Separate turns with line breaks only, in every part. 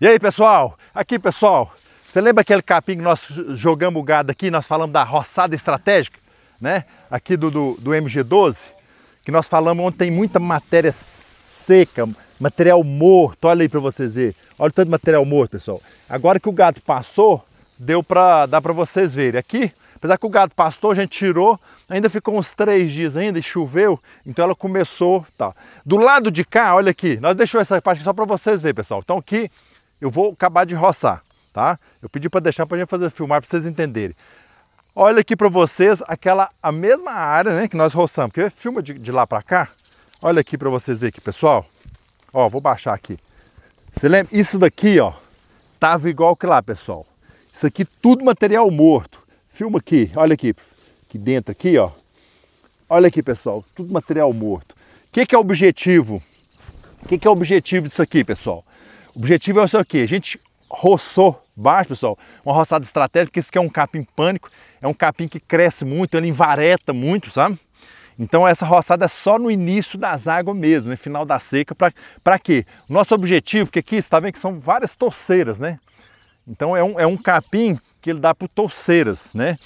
E aí, pessoal? Aqui, pessoal, você lembra aquele capim que nós jogamos o gado aqui? Nós falamos da roçada estratégica, né? Aqui do, do, do MG12, que nós falamos onde tem muita matéria seca, material morto. Olha aí para vocês verem. Olha o tanto de material morto, pessoal. Agora que o gado passou, deu para dar para vocês verem. Aqui, apesar que o gado pastou, a gente tirou, ainda ficou uns três dias ainda e choveu, então ela começou, tá. Do lado de cá, olha aqui, nós deixamos essa parte aqui só para vocês verem, pessoal. Então aqui eu vou acabar de roçar, tá? Eu pedi para deixar para gente fazer filmar para vocês entenderem. Olha aqui para vocês aquela a mesma área, né, que nós roçamos. Que é Filma de, de lá para cá. Olha aqui para vocês verem aqui, pessoal. Ó, vou baixar aqui. Você lembra? Isso daqui, ó, tava igual que lá, pessoal. Isso aqui tudo material morto. Filma aqui, olha aqui, aqui dentro aqui, ó. Olha aqui, pessoal, tudo material morto. O que, que, é o objetivo? O que, que, é o objetivo disso aqui, pessoal? O objetivo é o quê? A gente roçou baixo, pessoal, uma roçada estratégica, porque esse aqui é um capim pânico, é um capim que cresce muito, ele envareta muito, sabe? Então essa roçada é só no início das águas mesmo, no né? final da seca, para quê? Nosso objetivo, porque aqui está vendo que são várias torceiras, né? Então é um, é um capim que ele dá para torceiras, né?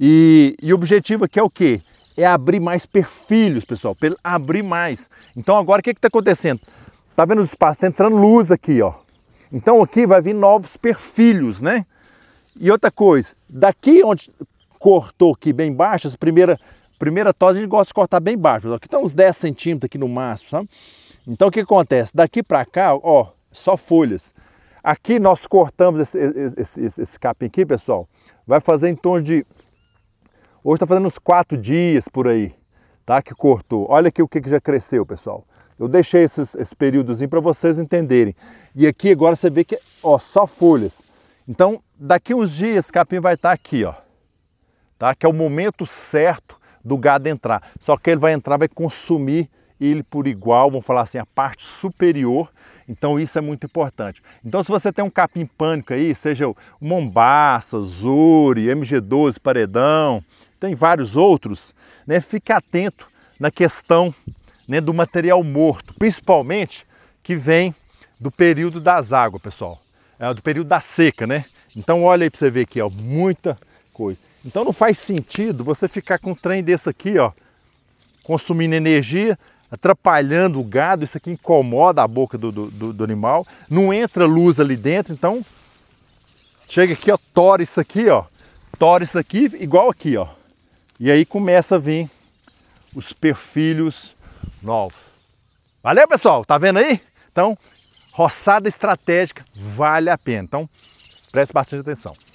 E, e o objetivo aqui é o quê? É abrir mais perfilhos, pessoal, para abrir mais. Então agora o que está acontecendo? Tá vendo o espaço? Tá entrando luz aqui, ó. Então aqui vai vir novos perfilhos, né? E outra coisa, daqui onde cortou aqui bem baixo, essa primeira, primeira tosa a gente gosta de cortar bem baixo. Aqui estão tá uns 10 centímetros aqui no máximo, sabe? Então o que acontece? Daqui para cá, ó, só folhas. Aqui nós cortamos esse, esse, esse, esse capim aqui, pessoal. Vai fazer em torno de... Hoje está fazendo uns 4 dias por aí, tá? Que cortou. Olha aqui o que, que já cresceu, pessoal. Eu deixei esses, esse períodozinho para vocês entenderem. E aqui agora você vê que é, ó, só folhas. Então, daqui uns dias, capim vai estar tá aqui, ó. Tá? Que é o momento certo do gado entrar. Só que ele vai entrar, vai consumir ele por igual, vamos falar assim, a parte superior. Então isso é muito importante. Então se você tem um capim pânico aí, seja o Mombaça, Zuri, MG12, Paredão, tem vários outros, né? Fique atento na questão né, do material morto, principalmente que vem do período das águas, pessoal. É, do período da seca, né? Então olha aí para você ver aqui, ó, muita coisa. Então não faz sentido você ficar com um trem desse aqui, ó, consumindo energia, atrapalhando o gado, isso aqui incomoda a boca do, do, do animal, não entra luz ali dentro, então chega aqui, ó, tora isso aqui, ó, tora isso aqui igual aqui, ó. E aí começa a vir os perfilhos Novo, Valeu, pessoal? Tá vendo aí? Então, roçada estratégica vale a pena. Então, preste bastante atenção.